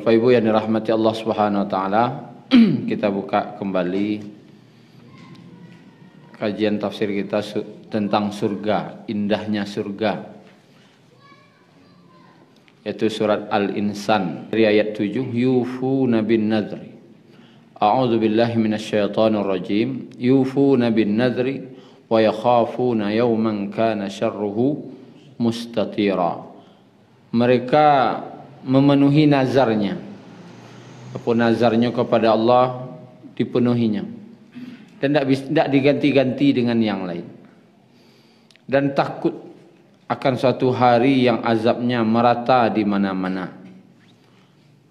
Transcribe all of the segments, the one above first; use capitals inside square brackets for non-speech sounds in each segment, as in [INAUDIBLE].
Bapak Ibu yang dirahmati Allah Subhanahu wa taala, [CLEARS THROAT] kita buka kembali kajian tafsir kita tentang surga, indahnya surga. Yaitu surat Al-Insan dari ayat 7, yufu nabin nadri. A'udzu billahi minasyaitonir rajim. Yufu nabin nadri wa yakhafuna yawman kana syarruhu mustatira. Mereka memenuhi nazarnya apa nazarnya kepada Allah dipenuhinya dan tidak tak diganti-ganti dengan yang lain dan takut akan suatu hari yang azabnya merata di mana-mana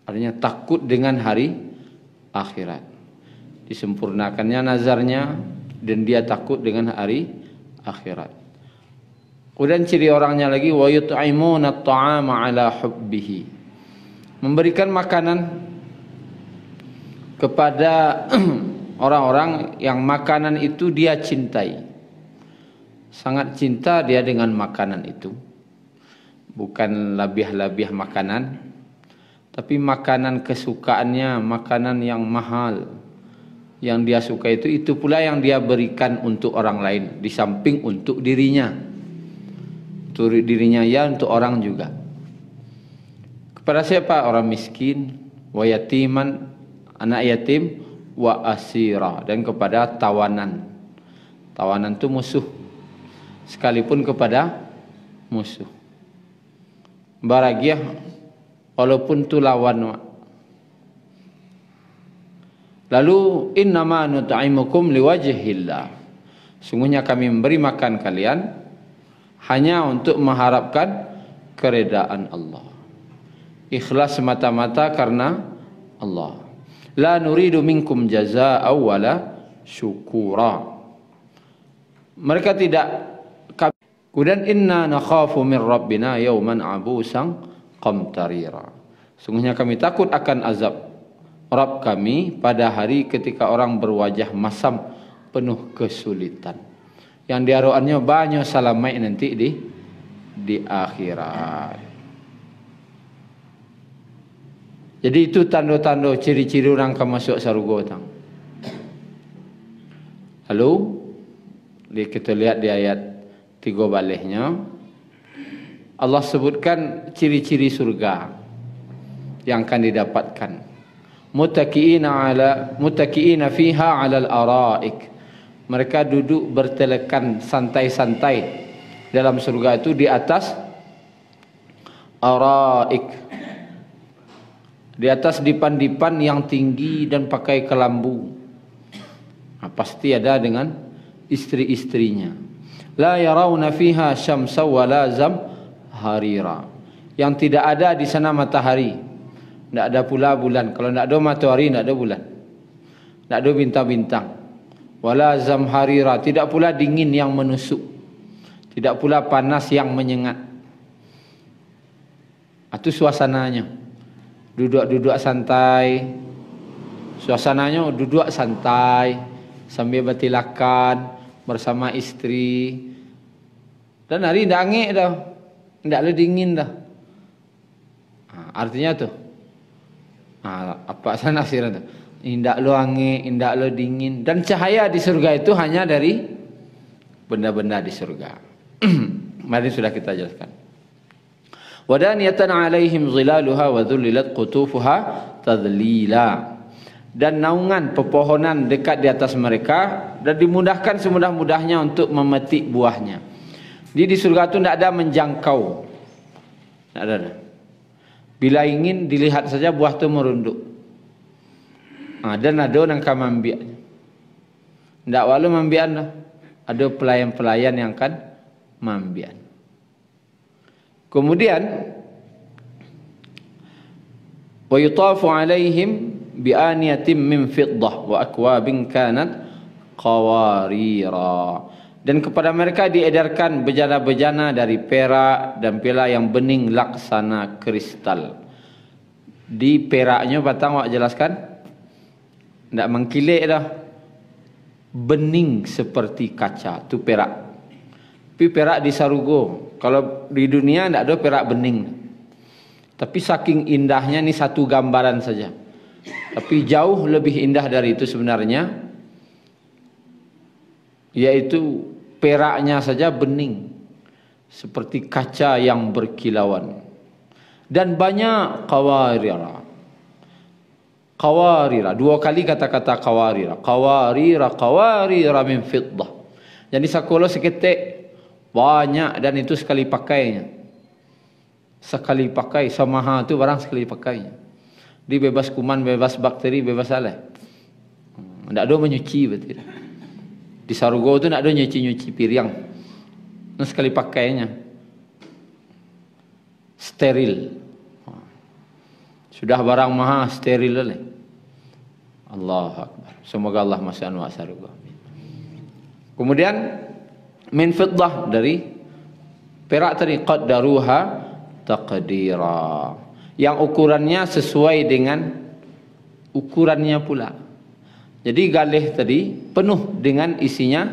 artinya takut dengan hari akhirat disempurnakannya nazarnya dan dia takut dengan hari akhirat kemudian ciri orangnya lagi wa yut'imuna at'ama ala hubbihi memberikan makanan kepada [CLEARS THROAT] orang-orang yang makanan itu dia cintai. Sangat cinta dia dengan makanan itu. Bukan labiah-labiah makanan, tapi makanan kesukaannya, makanan yang mahal. Yang dia suka itu, itu pula yang dia berikan untuk orang lain, di samping untuk dirinya. Untuk dirinya ya, untuk orang juga kepada siapa orang miskin wa yatiman anak yatim wa asira dan kepada tawanan tawanan itu musuh sekalipun kepada musuh baragiah walaupun tu lawan lalu innama nut'imukum liwajhillah sungguhnya kami memberi makan kalian hanya untuk mengharapkan keredaan Allah ikhlas semata-mata karena Allah. La nuridu minkum jazaa'a wala syukura. Mereka tidak Kudan inna nakhafu min rabbina yauman abusan qamtarira. Sungguhnya kami takut akan azab Rabb kami pada hari ketika orang berwajah masam penuh kesulitan. Yang diaruannya banyak salamai nanti di di akhirat. Jadi itu tanda-tanda ciri-ciri orang akan masuk syurga tang. Lalu kita lihat di ayat tiga baliknya Allah sebutkan ciri-ciri surga yang akan didapatkan. Mutakiina ala mutakiina fiha ala al-ara'ik. Mereka duduk bertelekan santai-santai dalam surga itu di atas ara'ik di atas dipan-dipan yang tinggi dan pakai kelambu. Nah, ha, pasti ada dengan istri-istrinya. La yarawna fiha syamsa wa la zam harira. Yang tidak ada di sana matahari. Tidak ada pula bulan. Kalau tidak ada matahari, tidak ada bulan. Tidak ada bintang-bintang. Wa la zam harira. Tidak pula dingin yang menusuk. Tidak pula panas yang menyengat. Itu suasananya. Suasananya duduk-duduk santai suasananya duduk santai sambil bertilakan bersama istri dan hari tidak angin dah tidak ada dingin dah ha, artinya tu ha, apa sana [LAUGHS] sih tuh tidak lo angin tidak lo dingin dan cahaya di surga itu hanya dari benda-benda di surga [CLEARS THROAT] mari sudah kita jelaskan Wadaniatan alaihim zilaluha wa dhullilat qutufuha tadlila. Dan naungan pepohonan dekat di atas mereka dan dimudahkan semudah-mudahnya untuk memetik buahnya. Jadi di surga itu tidak ada menjangkau. Tidak ada. Bila ingin dilihat saja buah itu merunduk. Ha, ada nado nang kamambia. Tidak walau mambian lah. Ada pelayan-pelayan yang kan mambian. Kemudian wa yutafu alaihim bi aniyatin min fiddah wa akwabin kanat qawarira. Dan kepada mereka diedarkan bejana-bejana dari perak dan pila yang bening laksana kristal. Di peraknya batang awak jelaskan. Tak mengkilik dah. Bening seperti kaca. tu perak. Tapi perak di sarugo. Kalau di dunia tidak ada perak bening. Tapi saking indahnya ini satu gambaran saja. Tapi jauh lebih indah dari itu sebenarnya. Yaitu peraknya saja bening. Seperti kaca yang berkilauan. Dan banyak kawarirah. Kawarira dua kali kata-kata kawarira kawarira kawarira min fiddah jadi sakolo seketik banyak dan itu sekali pakainya sekali pakai samaha itu barang sekali pakainya di bebas kuman bebas bakteri bebas salah hmm, ndak ada menyuci betul. di sarugo itu ndak ada nyuci-nyuci piring nah, sekali pakainya steril sudah barang maha steril lah Allah Semoga Allah masih anwar sarugo. Kemudian min fiddah dari perak tadi qaddaruha taqdira yang ukurannya sesuai dengan ukurannya pula jadi galih tadi penuh dengan isinya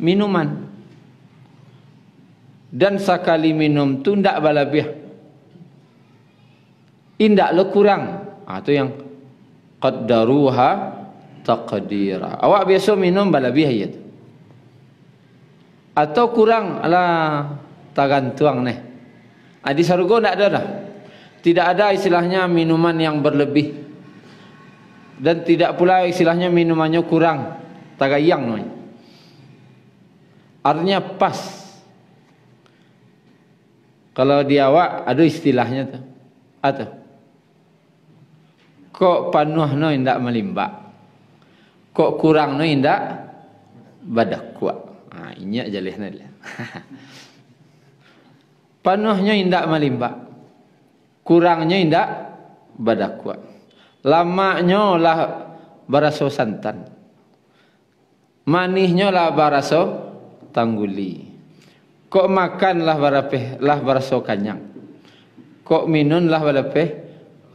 minuman dan sekali minum tu ndak balabih indak le kurang ha, tu yang qaddaruha taqdira awak biasa minum balabih ya atau kurang ala tagan tuang ne. Di sorgo tidak ada dah. Tidak ada istilahnya minuman yang berlebih dan tidak pula istilahnya minumannya kurang tagayang noy. Artinya pas. Kalau di awak ada istilahnya tu. Atau kok panuh noy tidak melimbak. Kok kurang noy tidak badak kuat ha, inyak jalih nadi [LAUGHS] panuhnya indak malimba kurangnya indak badakwa lamanya lah baraso santan manihnya lah baraso tangguli kok makan lah barapeh lah baraso kanyang kok minun lah barapeh?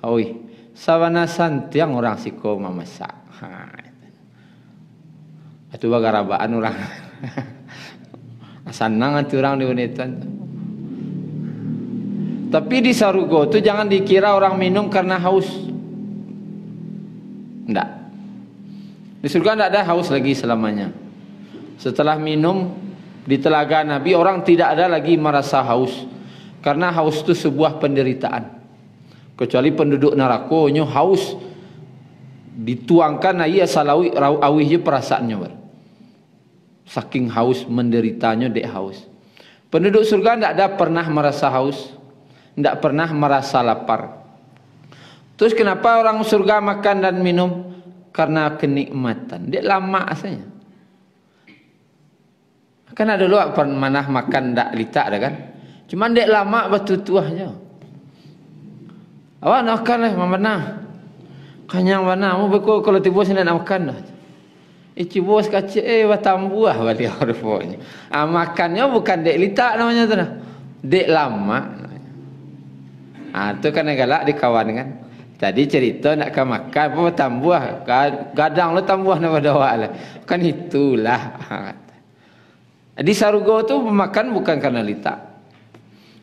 oi sawana santiang orang siko mamasak ha itu bagaraba anurang [LAUGHS] [LAUGHS] Senang itu orang di Wanitan. Tapi di Sarugo itu jangan dikira orang minum karena haus. Tidak. Di surga tidak ada haus lagi selamanya. Setelah minum di telaga Nabi, orang tidak ada lagi merasa haus. Karena haus itu sebuah penderitaan. Kecuali penduduk neraka, haus dituangkan ayah salawi awihnya perasaannya. Berarti saking haus menderitanya dek haus. Penduduk surga tidak ada pernah merasa haus, tidak pernah merasa lapar. Terus kenapa orang surga makan dan minum? Karena kenikmatan. Dek lama asalnya. Kan ada luak pernah makan tak litak ada kan? Cuma dek lama batu tuahnya. Awak nak makan lah, mana? Kanyang mana? Mau beko kalau tiba sini nak makan dah bos sekaca eh batang eh, buah balik harfonya. Ah makannya bukan dek litak namanya tu dah. Dek lama. Ah tu kena galak di kawan kan. Tadi cerita nak ke makan apa batang buah. Gadang lu batang buah nama doa lah. Kan itulah. [LAUGHS] Ah, di sarugo tu makan bukan karena litak.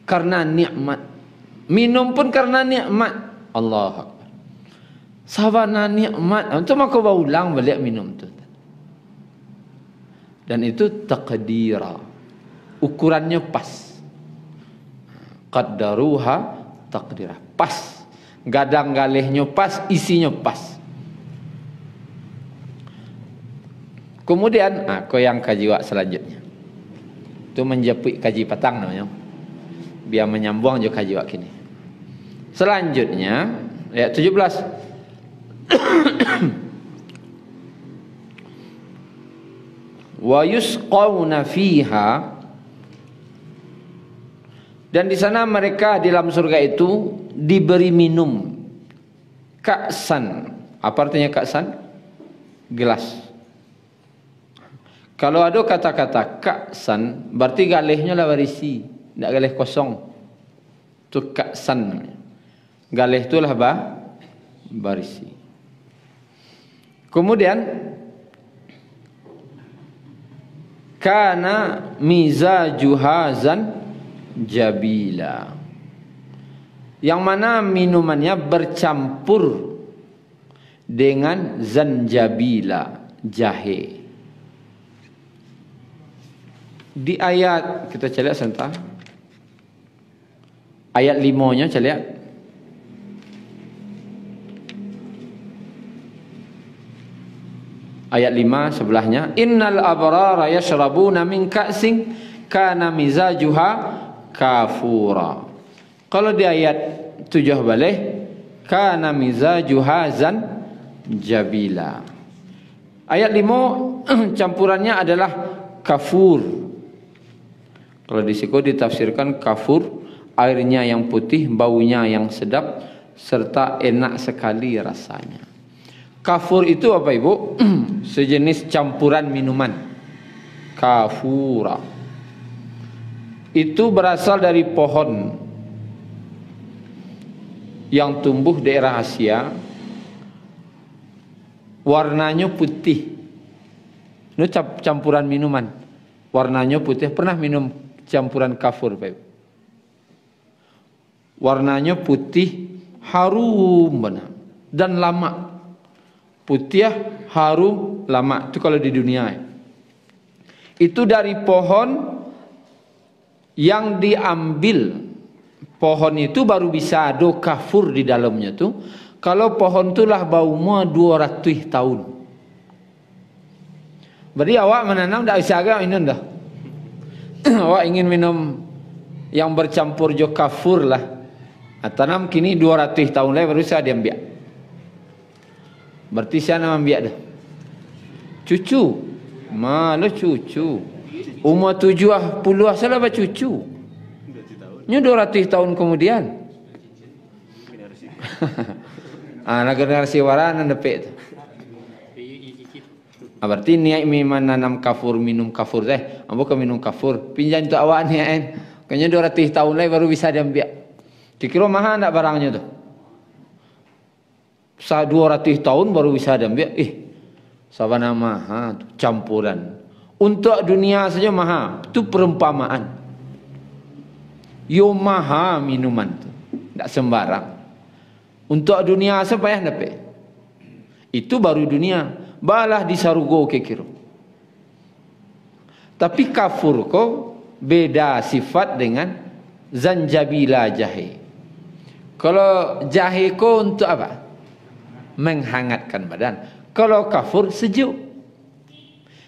Karena nikmat. Minum pun karena nikmat. Allah. Sabana nikmat. Ah, tu mak aku ulang balik minum tu dan itu takdira ukurannya pas qaddaruha takdira pas gadang galihnya pas isinya pas kemudian ah ko yang kajiwa selanjutnya itu menjepit kaji patang namanya biar menyambung jo kajiwa kini selanjutnya ayat 17 [COUGHS] wa yusqauna fiha dan di sana mereka di dalam surga itu diberi minum kaksan. Apa artinya kaksan? Gelas. Kalau ada kata-kata kaksan, berarti galihnya lah berisi, tidak galih kosong. Itu kaksan. Galih itulah bah, berisi. Kemudian kana mizaju hazan jabila yang mana minumannya bercampur dengan zan jabila jahe di ayat kita cari sebentar ayat limonya cari ayat 5 sebelahnya innal abrara yashrabuna min ka'sin kana mizajuha kafura kalau di ayat 7 balik kana mizajuha zan jabila ayat 5 [CLEARS THROAT] campurannya adalah kafur kalau di siku ditafsirkan kafur airnya yang putih baunya yang sedap serta enak sekali rasanya kafur itu apa ibu [CLEARS THROAT] sejenis campuran minuman kafura itu berasal dari pohon yang tumbuh daerah Asia warnanya putih ini campuran minuman warnanya putih pernah minum campuran kafur Pak? warnanya putih harum benar dan lama putih harum lama itu kalau di dunia eh. itu dari pohon yang diambil pohon itu baru bisa ada kafur di dalamnya tuh kalau pohon itulah baumnya 200 tahun berarti awak menanam tidak bisa agak minum dah [CLEARS THROAT] awak ingin minum yang bercampur jo kafur lah nah, tanam kini 200 tahun lagi baru bisa diambil berarti saya nama ambil dah Cucu. Mana cucu? Umur tujuh puluh salah apa cucu? Ini dua ratus tahun kemudian. Anak [LAUGHS] ah, generasi waran anda pek tu. Ah, berarti niat miman nanam kafur minum kafur teh. Ambo ah, ke minum kafur. Pinjam tu awak ni en. Eh. Kayaknya dua ratus tahun lagi baru bisa diambil. Dikira maha nak barangnya tu. Sa dua ratus tahun baru bisa diambil. eh, Sabana maha campuran. Untuk dunia saja maha. Itu perumpamaan. Yo maha minuman tu. Tak sembarang. Untuk dunia saja payah dapat. Itu baru dunia. Balah di sarugo kekiru. Tapi kafur ko beda sifat dengan zanjabila jahe. Kalau jahe ko untuk apa? Menghangatkan badan. Kalau kafur sejuk.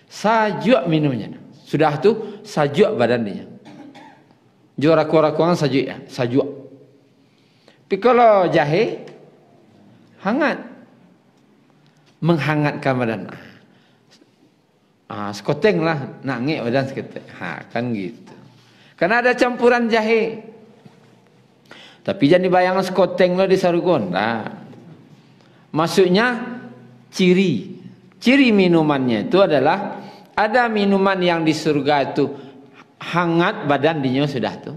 Sajuk minumnya. Sudah tu sajuk badannya. Juara kuara kuara sajuk ya, sajuk. Tapi kalau jahe hangat. Menghangatkan badan. Ah, sekoteng lah nangis badan sekoteng. Ha, kan gitu. Karena ada campuran jahe. Tapi jangan dibayangkan sekoteng lo di sarukon. Nah. Maksudnya ciri ciri minumannya itu adalah ada minuman yang di surga itu hangat badan dinya sudah tuh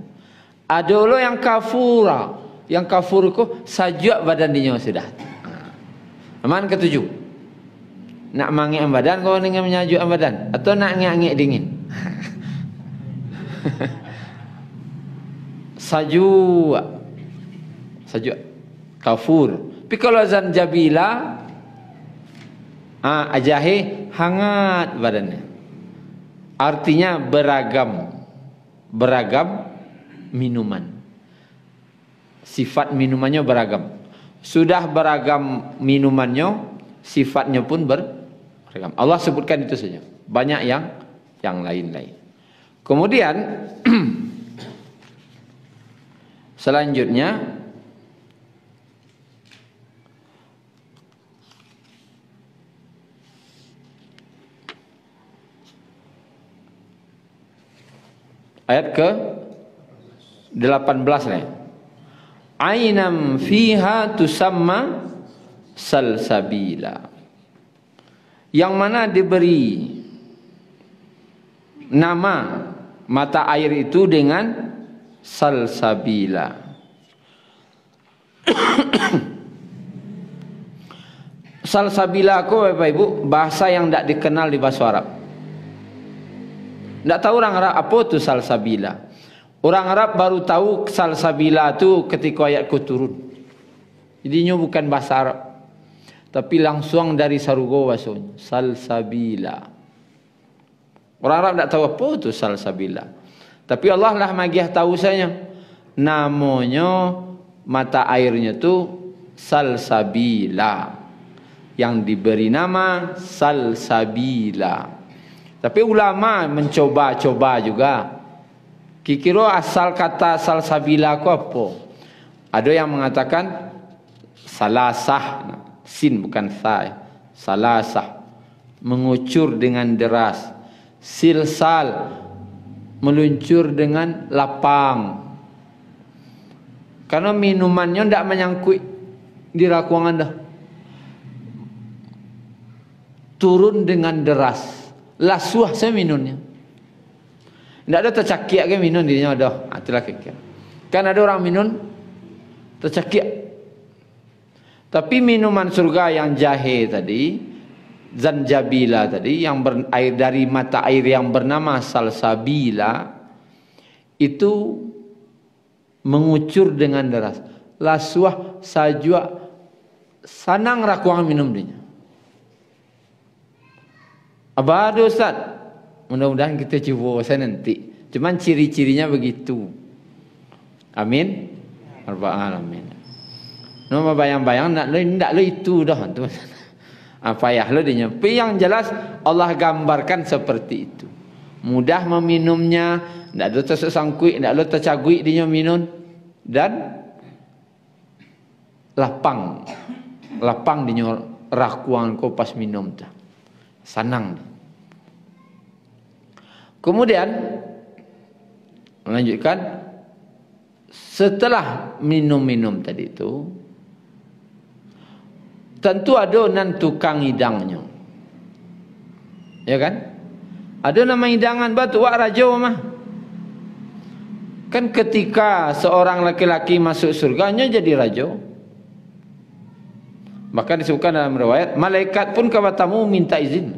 ada lo yang kafura yang kafurku sajuk badan dinya sudah aman nah, ketujuh nak mangi badan kau dengan menyajuk badan atau nak ngangik dingin [LAUGHS] sajuk sajuk kafur tapi kalau jabila ha, ajahe hangat badannya artinya beragam beragam minuman sifat minumannya beragam sudah beragam minumannya sifatnya pun beragam Allah sebutkan itu saja banyak yang yang lain-lain kemudian [CLEARS THROAT] selanjutnya ayat ke 18 nih. Ainam fiha tusamma salsabila. Yang mana diberi nama mata air itu dengan salsabila. [COUGHS] salsabila aku Bapak Ibu bahasa yang tidak dikenal di bahasa Arab. Tidak tahu orang Arab apa tu salsabila. Orang Arab baru tahu salsabila tu ketika ayat ku turun. Jadinya bukan bahasa Arab. Tapi langsung dari sarugo wasonya. Salsabila. Orang Arab tidak tahu apa tu salsabila. Tapi Allah lah magiah tahu saya. Namanya mata airnya tu salsabila. Yang diberi nama salsabila. Salsabila. Tapi ulama mencoba-coba juga. Kikiro asal kata salsabila ku apa? Ada yang mengatakan salasah, sin bukan sa, ya. salasah. Mengucur dengan deras. Silsal meluncur dengan lapang. Karena minumannya tidak menyangkut di rakuang anda. Turun dengan deras Lasuah saya Tidak ada tercakiak ke minun dirinya ada. Ah, itulah kira Kan ada orang minun tercakiak. Tapi minuman surga yang jahe tadi, zanjabila tadi yang air dari mata air yang bernama salsabila itu mengucur dengan deras. Lasuah sajwa sanang rakuang minum dirinya. Apa ada Ustaz? Mudah-mudahan kita cuba saya nanti. Cuman ciri-cirinya begitu. Amin. Arba'al amin. No bayang-bayang nak lo ndak lo itu dah tu. Apa ah, yah lo dinya? Tapi yang jelas Allah gambarkan seperti itu. Mudah meminumnya, ndak lo sangkui, ndak lo tercagui dinya minum dan lapang. Lapang dinya rakuan ko pas minum tu sanang. Kemudian melanjutkan setelah minum-minum tadi itu tentu ada nan tukang hidangnya. Ya kan? Ada nama hidangan batu wak raja mah. Kan ketika seorang laki-laki masuk surganya jadi raja. Bahkan disebutkan dalam riwayat malaikat pun kawatamu minta izin.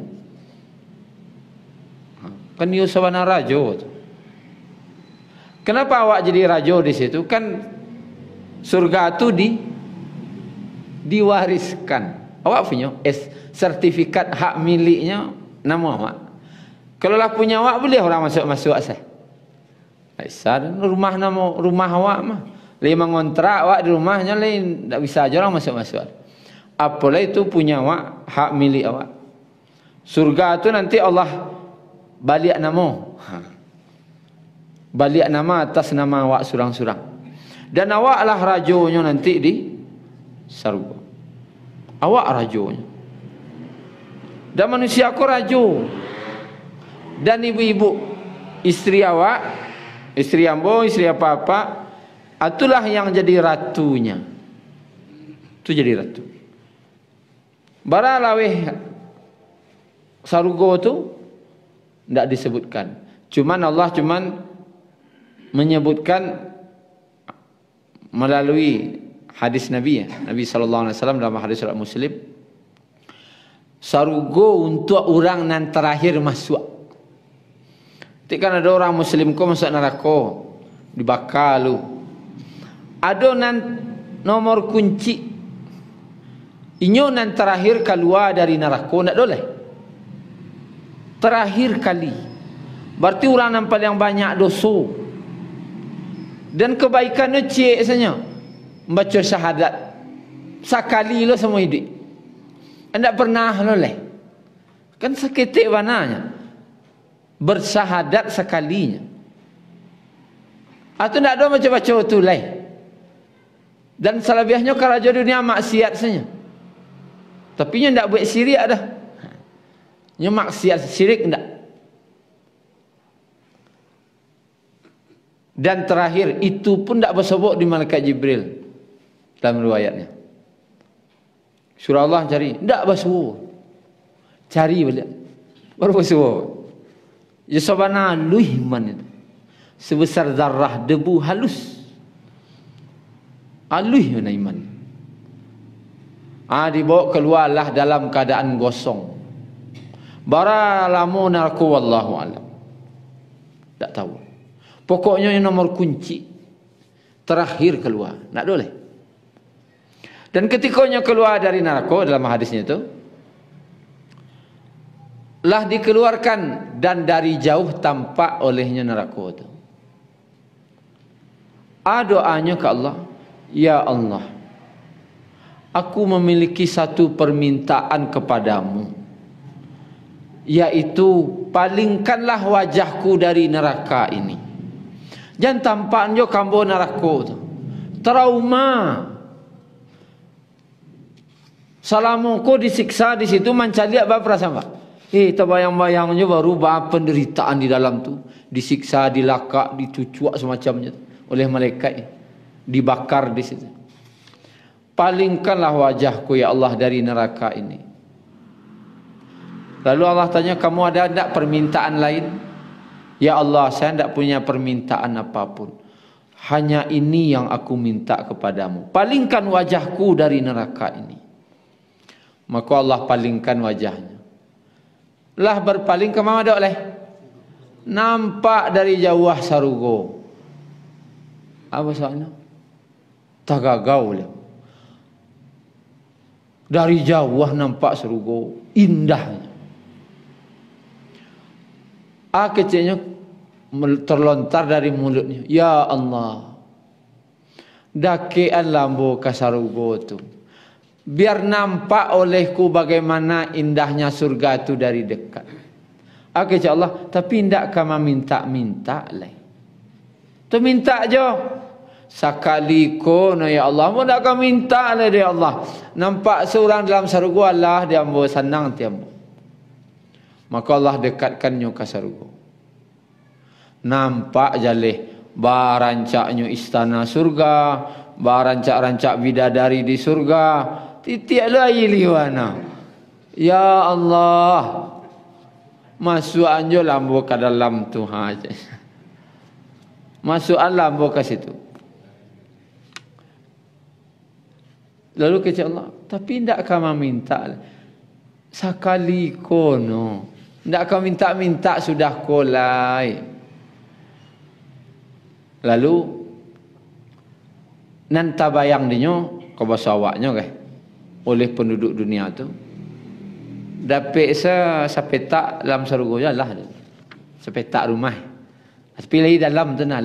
Ha, kan Yusawana rajo. Kenapa awak jadi rajo di situ? Kan surga itu di diwariskan. Awak punya es eh, sertifikat hak miliknya nama awak. Kalau lah punya awak boleh orang masuk masuk asal. Aisyah rumah nama rumah awak mah. Lima ngontrak awak di rumahnya lain tak bisa aja orang masuk masuk apalah itu punya awak hak milik awak surga tu nanti Allah balik nama ha. balik nama atas nama awak surang-surang dan awak awaklah rajonya nanti di surga awak rajonya dan manusia aku raju dan ibu-ibu istri awak istri ambo istri apa-apa itulah yang jadi ratunya itu jadi ratu Bara lawih sarugo tu tidak disebutkan. Cuma Allah cuman menyebutkan melalui hadis Nabi eh, Nabi saw dalam hadis riwayat Muslim sarugo untuk orang nan terakhir masuk. Tapi kan ada orang Muslim kau masuk neraka dibakar lu. Ada nan nomor kunci Inyo nan terakhir keluar dari neraka nak doleh. Terakhir kali. Berarti orang nan paling banyak dosa. Dan kebaikan ni cik sanya. Baca syahadat. Sekali lo lah semua hidup. Anda pernah lo leh. Kan seketik mananya. bersahadat sekalinya. Atau tidak ada macam-macam itu leh. Dan selebihnya kerajaan dunia maksiat sanya. Tapi yang tak buat syirik dah. Yang maksiat syirik tak. Dan terakhir itu pun tidak bersebut di Malaikat Jibril. Dalam riwayatnya. Surah Allah cari. tidak bersebut. Cari balik. Baru bersebut. Yusobana ya luhiman itu. Sebesar darah debu halus. Aluh mana imannya. Ah ha, dibawa keluarlah dalam keadaan gosong. Bara lamu narku wallahu alam. Tak tahu. Pokoknya yang nomor kunci terakhir keluar. Nak boleh. Dan ketikonya keluar dari narko dalam hadisnya itu lah dikeluarkan dan dari jauh tampak olehnya neraka itu. Adoanya ah, ke Allah, ya Allah, aku memiliki satu permintaan kepadamu yaitu palingkanlah wajahku dari neraka ini jangan tampaknya yo kambo neraka tu trauma salamuku disiksa di situ mancali apa perasaan pak Eh, bayang bayangnya baru bahan penderitaan di dalam tu. Disiksa, dilakak, dicucuak semacamnya oleh malaikat. Dibakar di situ palingkanlah wajahku ya Allah dari neraka ini. Lalu Allah tanya, kamu ada tak permintaan lain? Ya Allah, saya tidak punya permintaan apapun. Hanya ini yang aku minta kepadamu. Palingkan wajahku dari neraka ini. Maka Allah palingkan wajahnya. Lah berpaling ke mana oleh? Nampak dari jauh ah, sarugo. Apa soalnya? Tak gagau lah. Dari jauh nampak serugo indahnya. A ah, kecilnya terlontar dari mulutnya. Ya Allah. Dakian lambo kasarugo itu. Biar nampak olehku bagaimana indahnya surga itu dari dekat. Okey, ah, insyaAllah. Tapi tidak kamu minta-minta lain. Tu minta je sakaliko no ya Allah mun akan minta le lah dia ya Allah nampak seorang dalam sarugo Allah dia ambo senang tiambo maka Allah dekatkan nyu ka sarugo nampak jaleh barancaknyo istana surga barancak-rancak bidadari di surga titik lo lah ai liwana ya Allah masuk anjo lambo ka dalam tu ha masuk alam bo ka situ Lalu kata Allah, tapi tidak kau meminta. Sekali kono. Tidak kau minta-minta sudah kolai. Lalu nanti bayang dinyo kau bawa sawaknya ke? Oleh penduduk dunia tu. Dapat se sepetak dalam surga lah. Sepetak rumah. Tapi lagi dalam tu lah.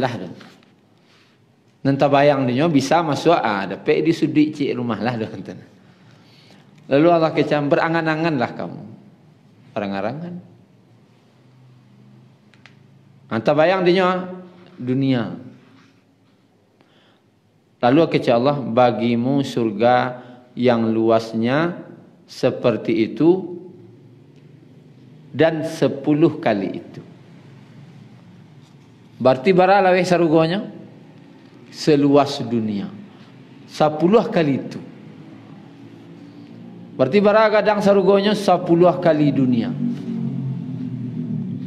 Nanti bayang dia bisa masuk ah ha, dapat di sudi cik rumah lah dah Lalu Allah kecam berangan-angan lah kamu. Berangan-angan. Nanti bayang dia dunia. Lalu kecam Allah bagimu surga yang luasnya seperti itu dan sepuluh kali itu. Berarti barah lah sarugonya? seluas dunia. Sepuluh kali itu. Berarti barang kadang sarugonya sepuluh kali dunia.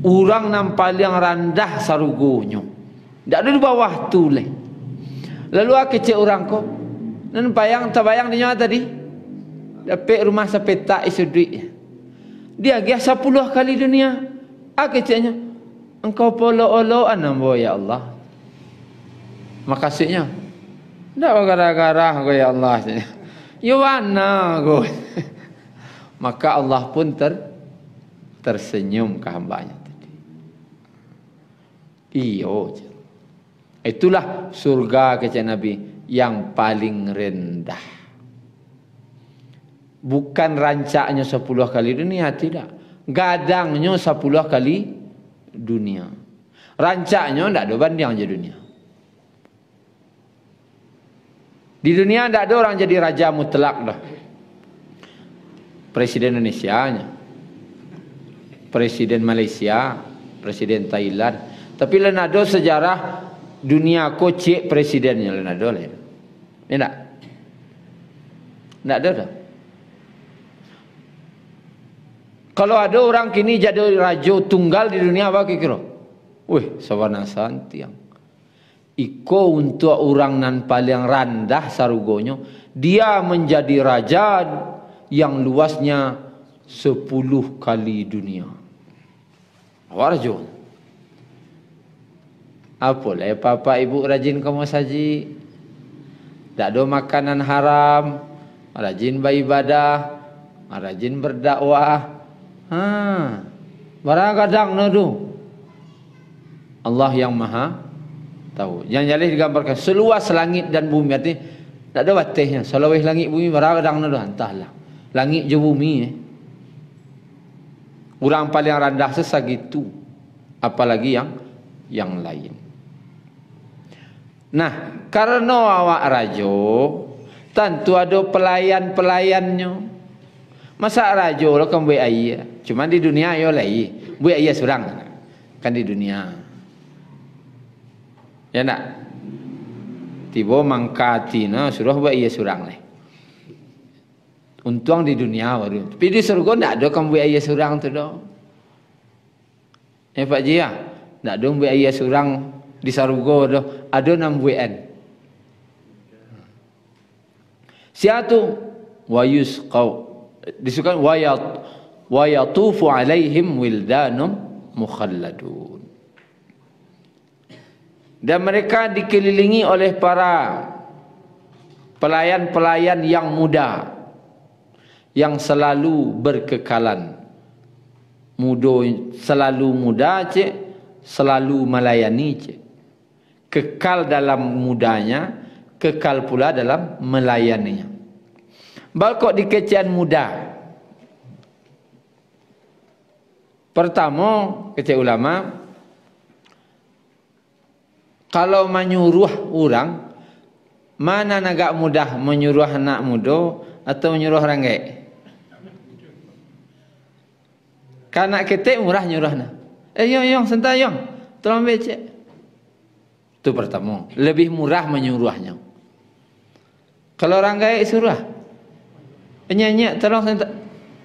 Orang yang paling rendah sarugonya. Tidak ada di bawah tu Lalu aku cek orang kau. Nen bayang, terbayang dinyawa tadi. Dapat rumah sepetak isu duit. Dia gaya sepuluh kali dunia. Aku Engkau polo-olo anam boy ya Allah makasihnya. Tak gara-gara aku ya Allah. yo ya wana aku. [LAUGHS] Maka Allah pun ter tersenyum ke hambanya tadi. Iyo. Itulah surga kata Nabi yang paling rendah. Bukan rancaknya sepuluh kali dunia, tidak. Gadangnya sepuluh kali dunia. Rancaknya tidak ada banding dunia. Di dunia tidak ada orang jadi raja mutlak dah. Presiden Indonesia -nya. Presiden Malaysia Presiden Thailand Tapi Lenado lah sejarah Dunia kocik presidennya Lenado lah lain Ini tak? Tidak ada dah. Kalau ada orang kini jadi raja tunggal di dunia apa kira? Wih, sawana santiang. Iko untuk orang nan paling rendah sarugonyo, dia menjadi raja yang luasnya sepuluh kali dunia. Warjo. Apa lah papa ibu rajin kamu saji? Tak do makanan haram, rajin beribadah, rajin berdakwah. Ha. Barang kadang nado. Allah yang maha tahu. Yang jalis digambarkan seluas langit dan bumi arti tak ada batasnya. Seluas langit bumi berarang nado hantahlah. Langit je bumi eh. Orang paling rendah sesagitu. Apalagi yang yang lain. Nah, karena awak rajo, tentu ada pelayan-pelayannya. Masa rajo lo lah kan ayah. Cuma di dunia ayo ya lagi. buaya ayah seorang. Kan di dunia. Ya nak. Tiba mangkati na surah buat ia surang leh. Untung di dunia baru. Tapi di surga tak ada kamu buat ia surang tu dah. Ya, eh Pak Jia, ya? tak ada buat ia surang di surga dah. Ada enam buat Siatu wayus kau disukan wayat wayatufu alaihim wildanum mukhalladun dan mereka dikelilingi oleh para pelayan-pelayan yang muda yang selalu berkekalan mudo, selalu muda cik selalu melayani cik kekal dalam mudanya kekal pula dalam melayaninya balkok dikecian muda pertama kata ulama' kalau menyuruh orang mana agak mudah menyuruh anak muda atau menyuruh orang gay? Karena kita murah nyuruh na. Eh yong yong sentai yong, tolong baca. Itu pertama. Lebih murah menyuruhnya. Kalau orang gay suruh, nyanyi tolong sentai.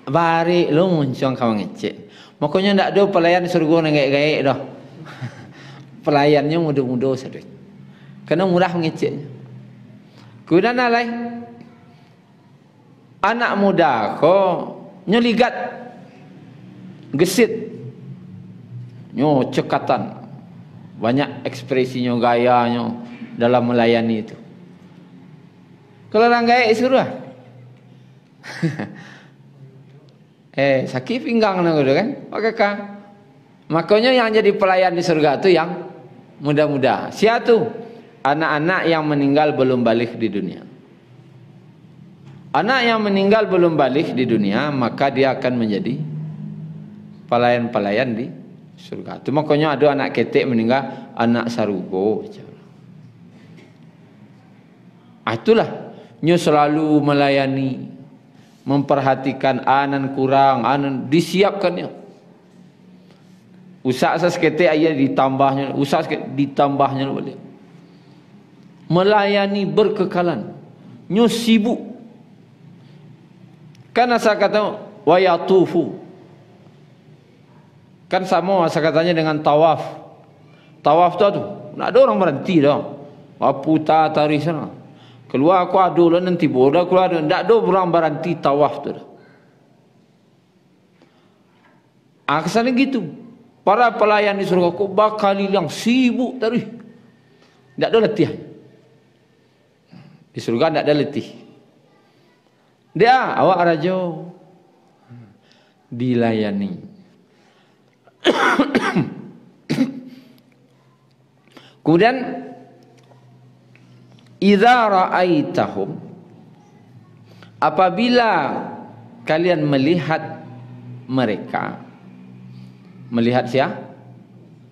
Bari lu muncung kau ngecek. Makanya ndak do pelayan surga nenggak gay doh pelayannya muda-muda saja. Kena murah mengeceknya. Kemudian ada lain. Anak muda ko nyeligat gesit nyo cekatan banyak ekspresinya gayanya dalam melayani itu. Kalau orang gaya suruh lah. [LAUGHS] eh sakit pinggang nak lah, kan? Pakai kang. Makanya yang jadi pelayan di surga tu yang muda-muda. Siatu anak-anak yang meninggal belum balik di dunia. Anak yang meninggal belum balik di dunia, maka dia akan menjadi pelayan-pelayan di surga. Itu makanya ada anak ketek meninggal, anak sarugo. Oh, ah, itulah, nyu selalu melayani, memperhatikan anan kurang, anan disiapkannya. Usak seketik ayat ditambahnya, usak sikit ditambahnya boleh. Melayani berkekalan. Nyu sibuk. Kan asa kata wa yatufu. Kan sama asa katanya dengan tawaf. Tawaf tu tu. Nak ada orang berhenti dah. Apa ta tarik sana. Keluar aku aduh lah nanti bodoh keluar aduh. Tak ada orang berhenti tawaf tu dah. Aksana ah, gitu. Para pelayan di surga kok bakal hilang sibuk tadi. Tak ada letih. Di surga tak ada letih. Dia awak rajo dilayani. [COUGHS] Kemudian idza ra'aitahum apabila kalian melihat mereka melihat siapa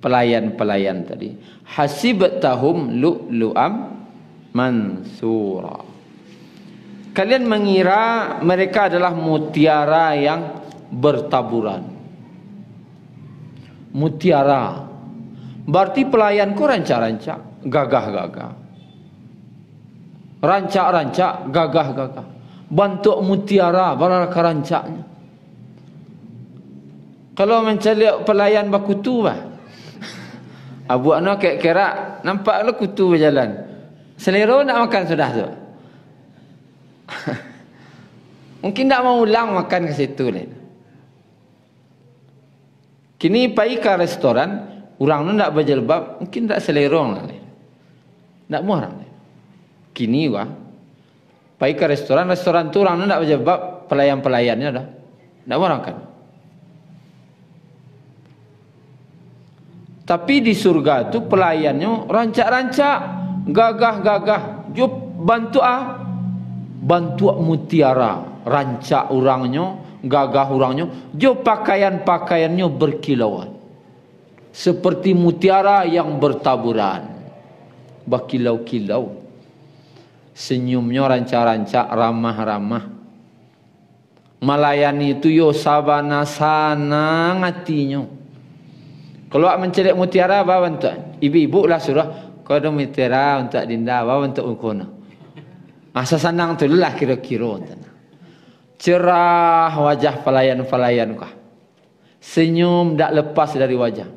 pelayan-pelayan tadi hasibtahum lu'lu'am mansura kalian mengira mereka adalah mutiara yang bertaburan mutiara berarti pelayanku rancak-rancak gagah-gagah rancak-rancak gagah-gagah bentuk mutiara barang rancaknya kalau mencari pelayan bakutu bah. Abu Anwar kek kira nampak lo lah kutu berjalan. Selero nak makan sudah tu. [LAUGHS] Mungkin tak mau ulang makan ke situ leh. Kini pergi ke restoran, orang tu tak berjelbab, mungkin tak selero lah leh. Tak mau orang leh. Kini wah, pergi ke restoran, restoran tu orang tu tak berjelbab, pelayan-pelayannya dah. Tak mau orang kan. Tapi di surga tu pelayannya rancak-rancak, gagah-gagah. Jup bantu ah. Bantu ah mutiara, rancak orangnya, gagah orangnya. jo pakaian-pakaiannya berkilauan. Seperti mutiara yang bertaburan. Berkilau-kilau. Senyumnya rancak-rancak, ramah-ramah. Melayani tu yo sabana sana ngatinya. Kalau keluar mencari mutiara bawa untuk ibu-ibu lah suruh kau mutiara untuk dinda bawa untuk ukuna masa senang tu lah kira-kira cerah wajah pelayan-pelayan kah senyum tak lepas dari wajah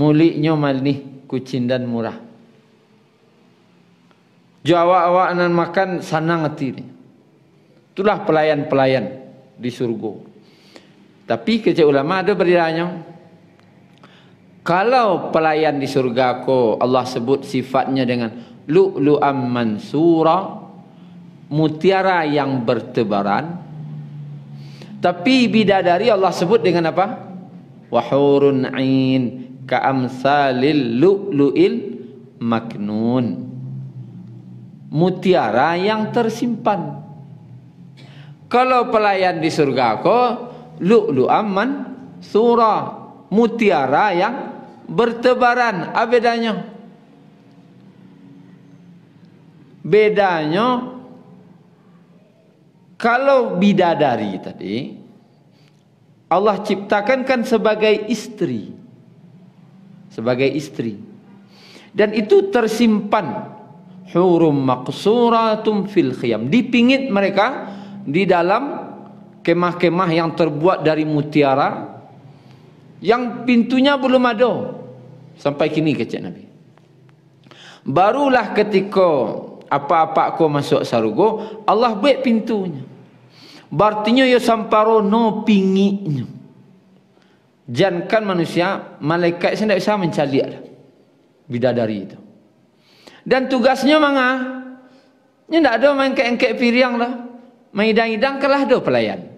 muliknya malih kucing dan murah jawa awak nan makan senang hati ni itulah pelayan-pelayan di surga tapi kerja ulama ada beriranya kalau pelayan di surga ko Allah sebut sifatnya dengan lu'lu'am mansura mutiara yang bertebaran tapi bidadari Allah sebut dengan apa wahurun ain kaamsalil lu'lu'il maknun mutiara yang tersimpan kalau pelayan di surga ko lu'lu'am mansura mutiara yang bertebaran. Apa bedanya? Bedanya kalau bidadari tadi Allah ciptakan kan sebagai istri. Sebagai istri. Dan itu tersimpan hurum maqsuratum fil khiyam. Dipingit mereka di dalam kemah-kemah yang terbuat dari mutiara yang pintunya belum ada sampai kini kecik Nabi barulah ketika apa-apa kau masuk sarugo Allah buat pintunya bartinya ya samparo no pinginya jankan manusia malaikat sendak bisa mencari bidadari itu dan tugasnya mana ini tidak ada main keengkek piriang lah main idang-idang kalah ada pelayan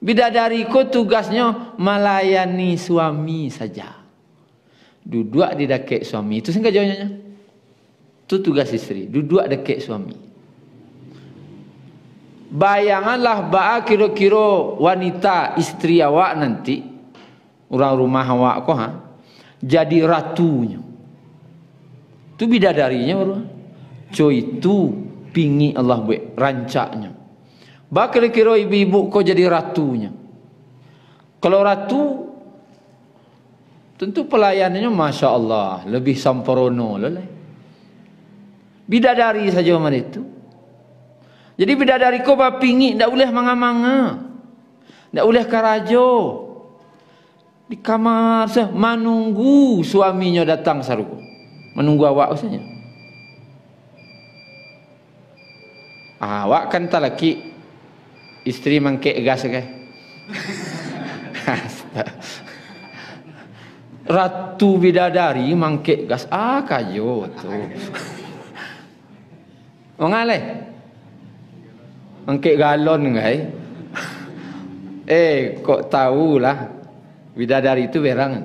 Bidadariku tugasnya melayani suami saja. Duduk di dekat suami. Itu sangka jawabannya. Itu tugas istri. Duduk dekat suami. Bayanganlah ba'a kira-kira wanita istri awak nanti. Orang rumah awak kok. Ha? Jadi ratunya. Itu bidadarinya. Coy itu pingi Allah buat rancaknya. Bakal kira ibu-ibu kau jadi ratunya. Kalau ratu, tentu pelayanannya Masya Allah. Lebih samporono lah. Bidadari saja orang itu. Jadi bidadari kau bapingi, tak boleh manga-manga. Tak boleh karajo. Di kamar sah, menunggu suaminya datang saruku. Menunggu awak usahanya. awak kan tak lagi istri mangkek gas ke ratu bidadari mangkek gas ah kayo tu mengale mangkek galon gay eh? eh kok tahu lah, bidadari itu berang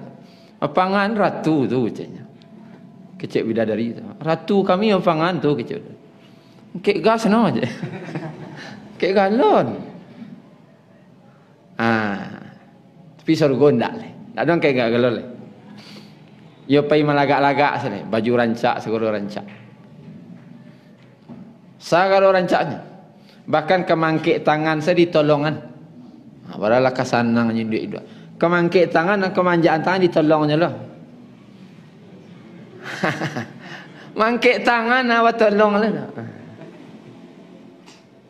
pangan ratu tu cenya kecik bidadari tu. ratu kami pangan tu kecik kek gas no je kek galon Ah, Tapi surga ndak leh. Ndak dong kayak gak gelo leh. Yo pai malagak-lagak sini, baju rancak segoro rancak. Segala rancaknya. Bahkan kemangkik tangan saya ditolongan. Ha, padahal kasanang nyindu itu. Kemangkik tangan dan kemanjaan tangan ditolongnya loh. [LAUGHS] mangkik tangan awak ha, tolong lah.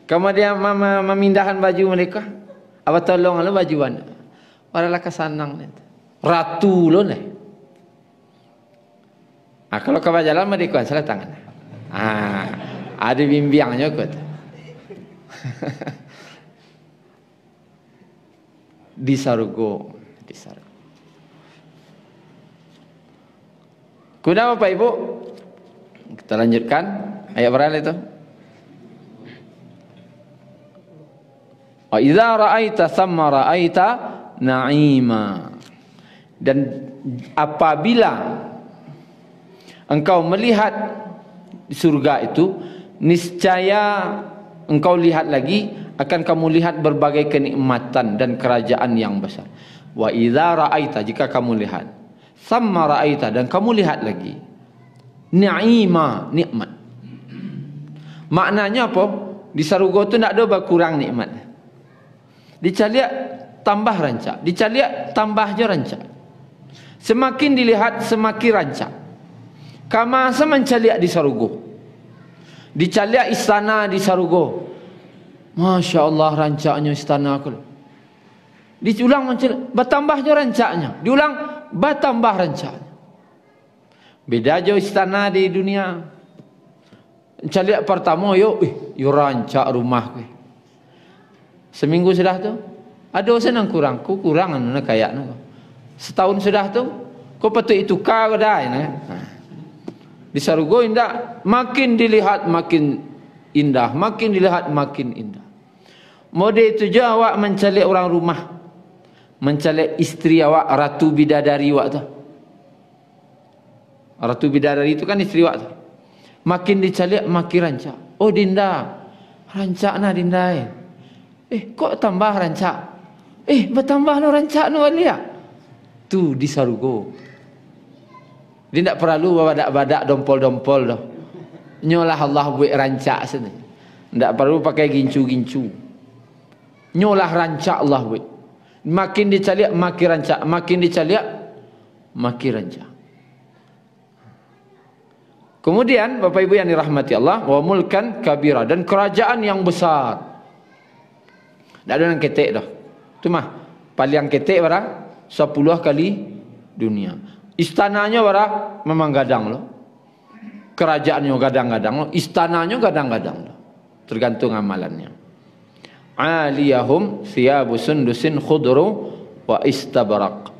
Kemudian mama memindahkan baju mereka. Apa tolong lo baju mana? Orang lah kesanang ni. Ratu lo ni. Ah, kalau kau jalan mari kau salah tangan. Ah, ada bimbingannya kot. [LAUGHS] di sarugo, di sarugo. Kuda apa ibu? Kita lanjutkan ayat berapa itu? Wa idza ra'aita thamma ra'aita na'ima. Dan apabila engkau melihat surga itu niscaya engkau lihat lagi akan kamu lihat berbagai kenikmatan dan kerajaan yang besar. Wa idza ra'aita jika kamu lihat thamma ra'aita dan kamu lihat lagi ni'ima nikmat. Maknanya apa? Di surga tu tidak ada berkurang nikmatnya. Dicaliak tambah rancak. Dicaliak tambahnya rancak. Semakin dilihat semakin rancak. Kama semencaliak di Sarugo. Dicaliak istana di Sarugo. Masya Allah rancaknya istana aku. Diulang bertambah jo rancaknya. Diulang bertambah rancaknya. Beda je istana di dunia. Cari pertama yo, ih, yo rancak rumah kui. Seminggu sudah tu ada senang kurang, ku kurang anu nak kaya anu. Setahun sudah tu kau patut itu kau dah ini. Disarugo indah, makin dilihat makin indah, makin dilihat makin indah. Mode itu je awak mencari orang rumah. Mencari istri awak ratu bidadari awak tu. Ratu bidadari itu kan istri awak tu. Makin dicari makin rancak. Oh Dinda. Rancak nah Dinda. Eh. Eh, kok tambah rancak? Eh, bertambah no rancak no Alia. Tu di Sarugo. Dia tak perlu badak-badak dompol-dompol doh. Nyolah Allah buat rancak sini. Tak perlu pakai gincu-gincu. Nyolah rancak Allah buat. Makin dicaliak makin rancak, makin dicaliak makin rancak. Kemudian Bapak Ibu yang dirahmati Allah, wa mulkan kabira dan kerajaan yang besar. Tidak ada orang ketik dah. Tu mah. Paling ketik barah. Sepuluh kali dunia. Istananya barah. Memang gadang lah. Kerajaannya gadang-gadang lah. Istananya gadang-gadang loh. Tergantung amalannya. Aliyahum siyabu sundusin khudru wa istabarak.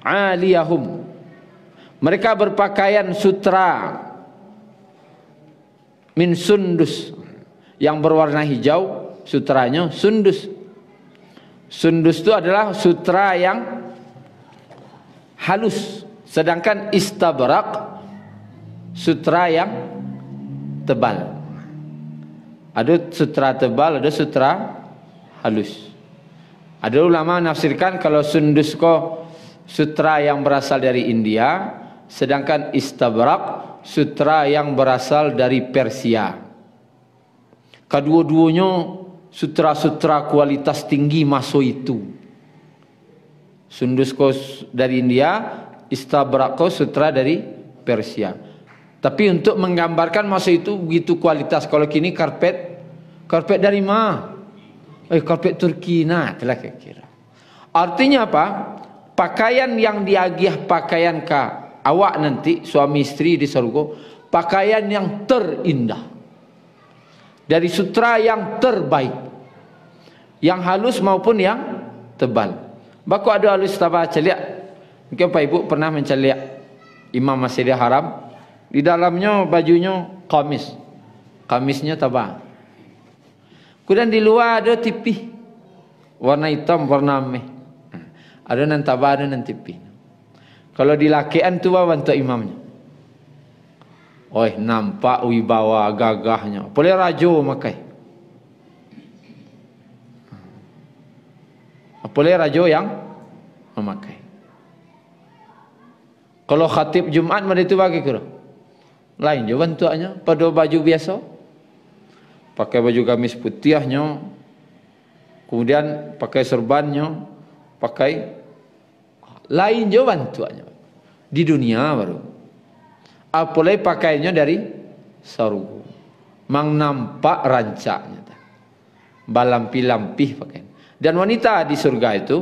Aliyahum. Mereka berpakaian sutra min sundus yang berwarna hijau sutranya sundus. Sundus itu adalah sutra yang halus, sedangkan istabrak sutra yang tebal. Ada sutra tebal, ada sutra halus. Ada ulama nafsirkan kalau sundus ko sutra yang berasal dari India, sedangkan istabrak sutra yang berasal dari Persia. Kedua-duanya sutra-sutra kualitas tinggi masuk itu. sundusko dari India, Istabrako sutra dari Persia. Tapi untuk menggambarkan masa itu begitu kualitas. Kalau kini karpet, karpet dari mana? Eh, karpet Turki, nah, telah kira. Artinya apa? Pakaian yang diagih pakaian ka awak nanti suami istri di surga, pakaian yang terindah. dari sutra yang terbaik yang halus maupun yang tebal baku ada halus tabah celiak mungkin Pak Ibu pernah menceliak Imam Masjidil Haram di dalamnya bajunya kamis kamisnya tabah kemudian di luar ada tipih warna hitam warna meh ada nan tabah ada nan tipih kalau di lakian tua bantu imamnya Oi, nampak wibawa gagahnya. Boleh raju makai. Ah, boleh raju yang memakai. Kalau khatib Jumaat mana itu bagi kira? Lain je bentuknya pada baju biasa. Pakai baju gamis putihnya. Kemudian pakai serbannya, pakai lain je bentuknya. Di dunia baru apalai ah, pakaiannya dari sarugo mang nampak rancaknya balampi lampih pakaian dan wanita di surga itu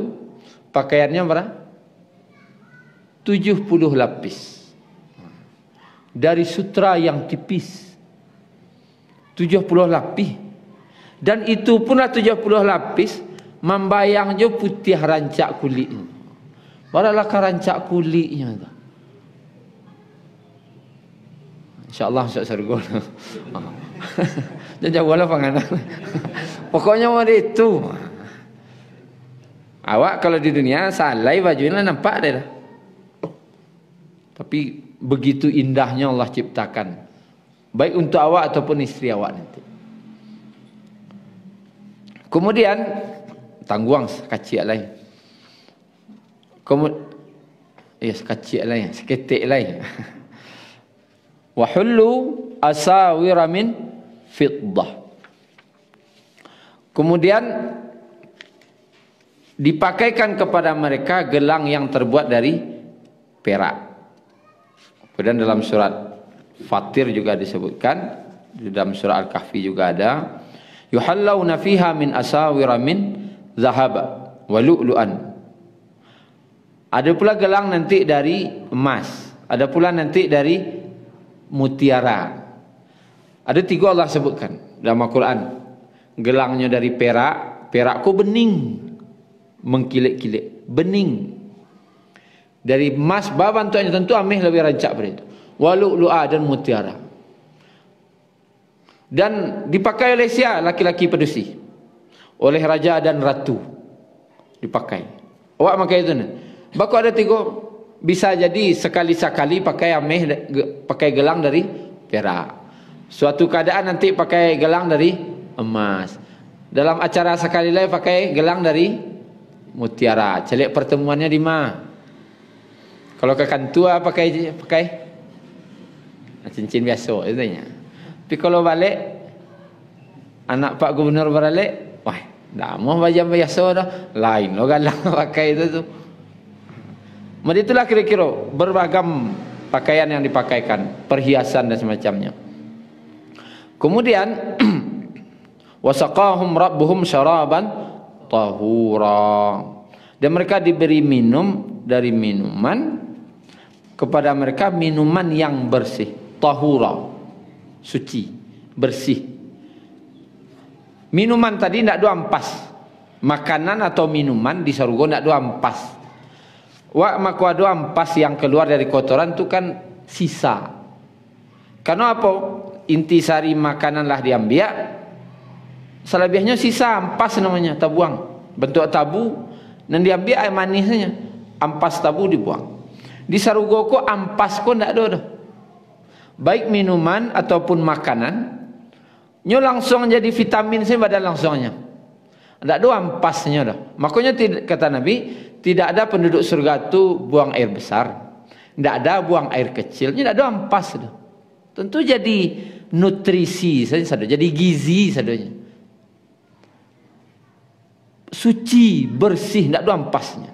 pakaiannya berapa 70 lapis dari sutra yang tipis 70 lapis dan itu punlah 70 lapis membayangnya putih rancak kulitnya. Baralah rancak kulitnya. InsyaAllah Ustaz Sergol. Jangan jawab lah panganan. Pokoknya orang itu. Awak kalau di dunia salai baju ini lah, nampak dia dah. Tapi begitu indahnya Allah ciptakan. Baik untuk awak ataupun istri awak nanti. Kemudian tangguang sekacik lain. Kemudian, ya sekacik lain, seketik lain. [LAUGHS] wa hullu asawira min fiddah. Kemudian dipakaikan kepada mereka gelang yang terbuat dari perak. Kemudian dalam surat Fatir juga disebutkan, di dalam surat Al-Kahfi juga ada, yuhallawna fiha min asawira min zahaba wa lu'lu'an. Ada pula gelang nanti dari emas, ada pula nanti dari mutiara. Ada tiga Allah sebutkan dalam Al-Quran. Gelangnya dari perak, perak ku bening mengkilik-kilik, bening. Dari emas baban tuannya tentu amih lebih rancak pada itu. Walu'lu'a dan mutiara. Dan dipakai oleh sia laki-laki pedusi. Oleh raja dan ratu. Dipakai. Awak makai itu ni. Bakal ada tiga bisa jadi sekali-sekali pakai ameh pakai gelang dari perak. Suatu keadaan nanti pakai gelang dari emas. Dalam acara sekali lagi pakai gelang dari mutiara. Celik pertemuannya di mana? Kalau ke kantua pakai pakai cincin biasa itu nya. Tapi kalau balik anak Pak Gubernur balik, wah, dah mau baju biasa dah. Lain lo galang [LAUGHS] pakai itu tu. Maka itulah kira-kira berbagai pakaian yang dipakaikan, perhiasan dan semacamnya. Kemudian [CLEARS THROAT] wasaqahum rabbuhum syaraban tahura. Dan mereka diberi minum dari minuman kepada mereka minuman yang bersih, tahura. Suci, bersih. Minuman tadi tidak dua ampas. Makanan atau minuman di surga tidak dua ampas wa makwadu ampas yang keluar dari kotoran itu kan sisa karena apa intisari makanan lah diambil selebihnya sisa ampas namanya tabuang bentuk tabu dan diambil air manisnya ampas tabu dibuang di sarugoko ampas ko ndak ada baik minuman ataupun makanan nyo langsung jadi vitamin sih badan langsungnya tidak ada ampasnya dah. Makanya kata Nabi, tidak ada penduduk surga tu buang air besar. Tidak ada buang air kecil. Ini Tidak ada ampas dah. Tentu jadi nutrisi saja, jadi gizi sadanya. Suci, bersih, tidak ada ampasnya.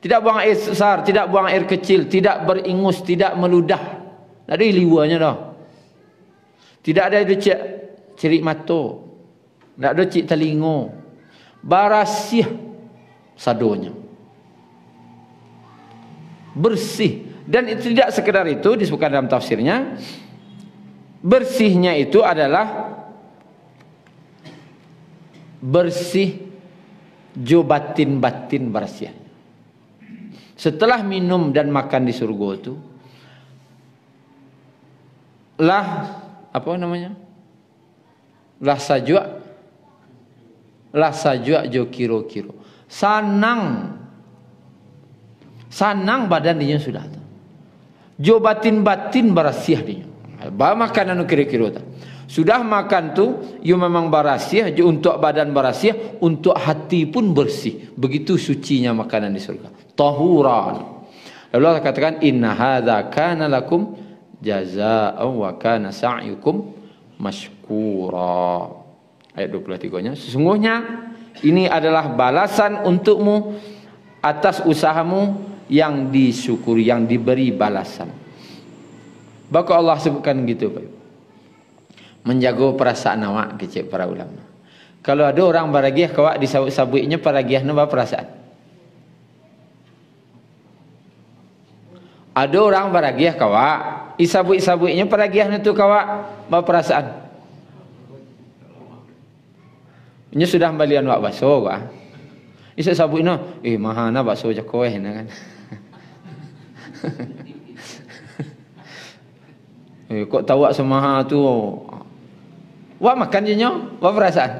Tidak buang air besar, tidak buang air kecil, tidak beringus, tidak meludah. Tidak ada liwanya dah. Tidak ada cirik mata. Tidak ada cik telinga barasih sadonya bersih dan itu tidak sekedar itu disebutkan dalam tafsirnya bersihnya itu adalah bersih jubatin batin bersih setelah minum dan makan di surga itu lah apa namanya lah sajua Lasa jua jo kiro kiro. Sanang. Sanang badan dinya sudah. Jo batin batin barasiah dinya. Ba makanan kiro kiro tu Sudah makan tu, yo memang barasiah, untuk badan barasiah, untuk hati pun bersih. Begitu sucinya makanan di surga. Tahuran. Lalu Allah katakan inna hadza kana lakum jazaa'an wa kana sa'yukum mashkura. ayat 23-nya sesungguhnya ini adalah balasan untukmu atas usahamu yang disyukuri yang diberi balasan. Bahkan Allah sebutkan gitu, Pak. Menjaga perasaan awak kecik para ulama. Kalau ada orang baragiah kawak disabuk-sabuknya paragiah nama perasaan. Ada orang baragiah kawak isabuk-sabuknya paragiah itu kawak bawa perasaan. Ini sudah beli Wak bakso ke? Isak sabu ah. ini, eh mahana bakso je kueh ini kan? [LAUGHS] eh, kok tahu semaha tu? Wah makan je nyok, wah perasaan.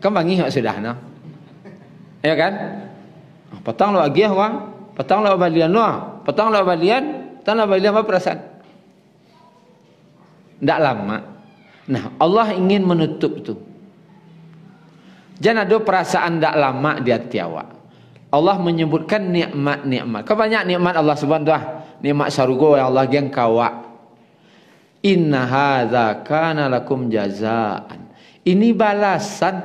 Kamu bangi kok sudah no? Ya kan? Ah, petang lo agih wah, petang lo balian lo, petang lo balian, petang lo balian apa perasaan? Tak lama, Nah Allah ingin menutup itu Jangan ada perasaan tak lama di hati awak Allah menyebutkan nikmat-nikmat Kau banyak nikmat Allah subhanahu wa ta'ala Nikmat syarugo yang Allah yang kawak Inna hadha kana lakum jaza'an Ini balasan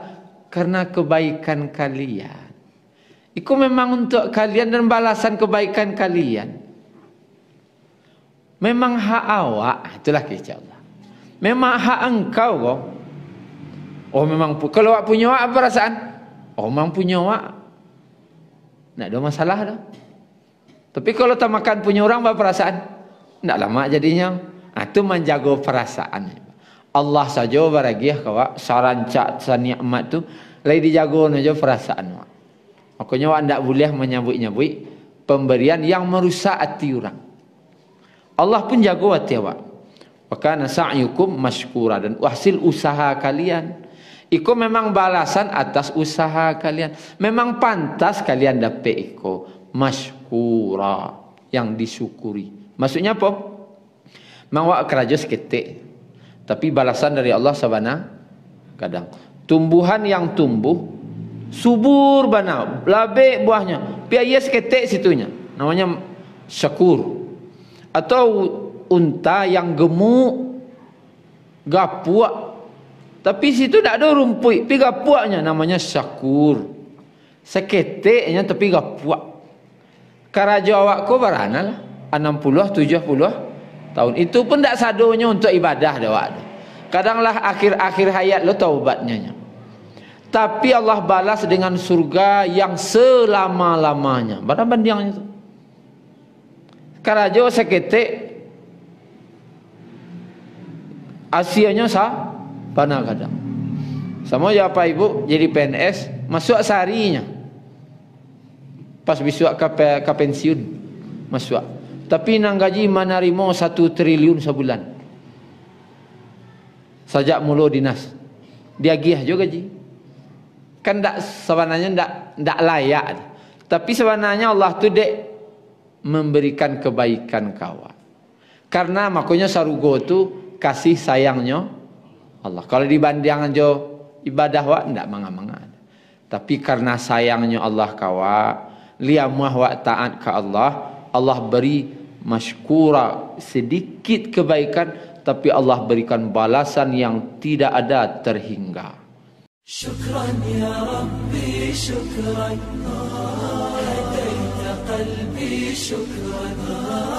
karena kebaikan kalian Itu memang untuk kalian dan balasan kebaikan kalian Memang hak awak Itulah kisah Allah Memang hak engkau kau. Oh memang kalau awak punya awak apa perasaan? Oh memang punya awak. Nak ada masalah dah. Tapi kalau tak makan punya orang apa perasaan? Tak lama jadinya. Nah tu menjaga perasaan. Allah saja baragih kau awak sarancak sanikmat tu lagi dijaga saja perasaan awak. Makanya awak tak boleh menyambut-nyambut pemberian yang merusak hati orang. Allah pun jaga hati awak. Wakana sa'yukum mashkura dan hasil usaha kalian. Iko memang balasan atas usaha kalian. Memang pantas kalian dapat iko mashkura yang disyukuri. Maksudnya apa? Mangwa kerajo seketik. Tapi balasan dari Allah sabana kadang. Tumbuhan yang tumbuh subur bana, labe buahnya. Piaya seketik situnya. Namanya syukur Atau unta yang gemuk gapuak tapi situ tak ada rumput tapi gapuaknya namanya syakur seketeknya tapi gapuak karajo awak ko beranal 60 70 tahun itu pun tak sadonya untuk ibadah dewa kadanglah akhir-akhir hayat lo taubatnya tapi Allah balas dengan surga yang selama-lamanya. Berapa bandingannya itu? Karajo seketik Asianya sa pana kada. Sama ya apa ibu jadi PNS masuk sarinya. Pas bisuak ke, ke pensiun masuk. Tapi nang gaji menerima satu triliun sebulan. Sajak mulu dinas. Dia giah juga gaji. Kan tak sebenarnya tak tak layak. Tapi sebenarnya Allah tu dek memberikan kebaikan kawan. Karena makanya sarugo tu kasih sayangnya Allah. Kalau dibanding jo ibadah wa ndak manga Tapi karena sayangnya Allah kawa, liamah wa taat ke Allah, Allah beri masykura sedikit kebaikan tapi Allah berikan balasan yang tidak ada terhingga. Syukran ya Rabbi, syukran. Hadaita qalbi, syukran.